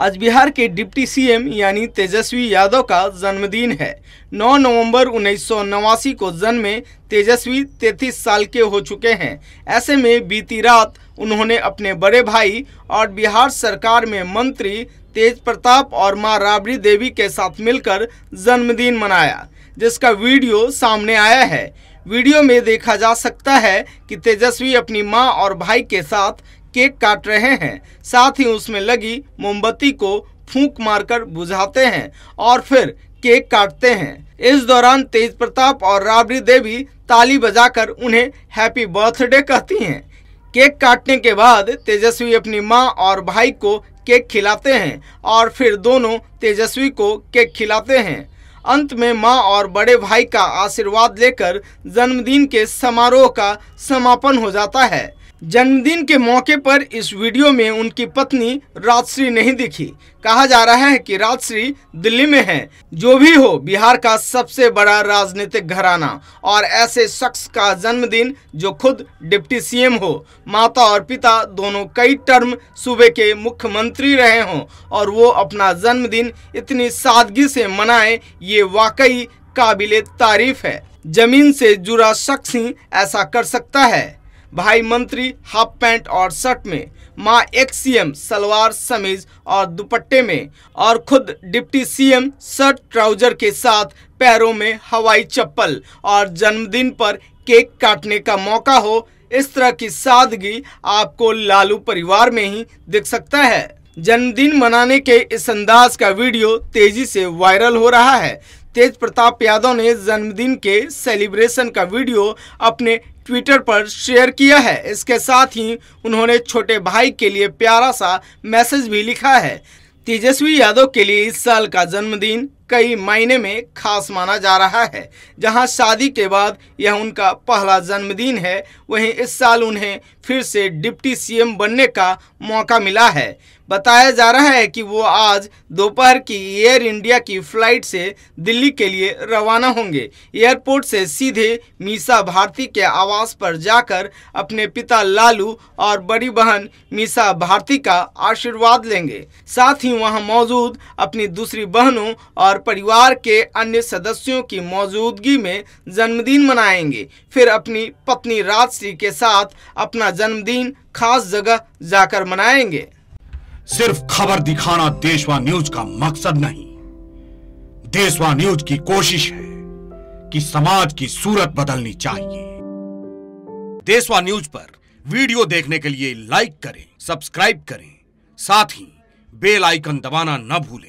आज बिहार के deputy CM यानी तेजस्वी यादव का जन्मदिन है 9 नवंबर उन्नीस को जन्मे तेजस्वी तैतीस साल के हो चुके हैं ऐसे में बीती रात उन्होंने अपने बड़े भाई और बिहार सरकार में मंत्री तेज प्रताप और मां राबड़ी देवी के साथ मिलकर जन्मदिन मनाया जिसका वीडियो सामने आया है वीडियो में देखा जा सकता है कि तेजस्वी अपनी मां और भाई के साथ केक काट रहे हैं साथ ही उसमें लगी मोमबत्ती को फूंक मारकर बुझाते हैं और फिर केक काटते हैं इस दौरान तेज प्रताप और राबड़ी देवी ताली बजाकर उन्हें हैप्पी बर्थडे कहती हैं केक काटने के बाद तेजस्वी अपनी माँ और भाई को केक खिलाते हैं और फिर दोनों तेजस्वी को केक खिलाते हैं अंत में माँ और बड़े भाई का आशीर्वाद लेकर जन्मदिन के समारोह का समापन हो जाता है जन्मदिन के मौके पर इस वीडियो में उनकी पत्नी राजश्री नहीं दिखी कहा जा रहा है कि राजश्री दिल्ली में है जो भी हो बिहार का सबसे बड़ा राजनीतिक घराना और ऐसे शख्स का जन्मदिन जो खुद डिप्टी सीएम हो माता और पिता दोनों कई टर्म सूबे के मुख्यमंत्री रहे हों और वो अपना जन्मदिन इतनी सादगी से मनाए ये वाकई काबिल तारीफ है जमीन से जुड़ा शख्स ही ऐसा कर सकता है भाई मंत्री हाफ पैंट और शर्ट में मां एक सीएम सलवार समीज और दुपट्टे में और खुद डिप्टी सीएम शर्ट ट्राउजर के साथ पैरों में हवाई चप्पल और जन्मदिन पर केक काटने का मौका हो इस तरह की सादगी आपको लालू परिवार में ही दिख सकता है जन्मदिन मनाने के इस अंदाज का वीडियो तेजी से वायरल हो रहा है तेज प्रताप यादव ने जन्मदिन के सेलिब्रेशन का वीडियो अपने ट्विटर पर शेयर किया है इसके साथ ही उन्होंने छोटे भाई के लिए प्यारा सा मैसेज भी लिखा है तेजस्वी यादव के लिए इस साल का जन्मदिन कई मायने में खास माना जा रहा है जहां शादी के बाद यह उनका पहला जन्मदिन है वहीं इस साल उन्हें फिर से डिप्टी सीएम बनने का मौका मिला है बताया जा रहा है कि वो आज दोपहर की एयर इंडिया की फ्लाइट से दिल्ली के लिए रवाना होंगे एयरपोर्ट से सीधे मीसा भारती के आवास पर जाकर अपने पिता लालू और बड़ी बहन मीसा भारती का आशीर्वाद लेंगे साथ ही वहां मौजूद अपनी दूसरी बहनों और और परिवार के अन्य सदस्यों की मौजूदगी में जन्मदिन मनाएंगे फिर अपनी पत्नी राजश्री के साथ अपना जन्मदिन खास जगह जाकर मनाएंगे सिर्फ खबर दिखाना देशवा न्यूज का मकसद नहीं देशवा न्यूज की कोशिश है कि समाज की सूरत बदलनी चाहिए देशवा न्यूज पर वीडियो देखने के लिए लाइक करें सब्सक्राइब करें साथ ही बेल आइकन दबाना न भूलें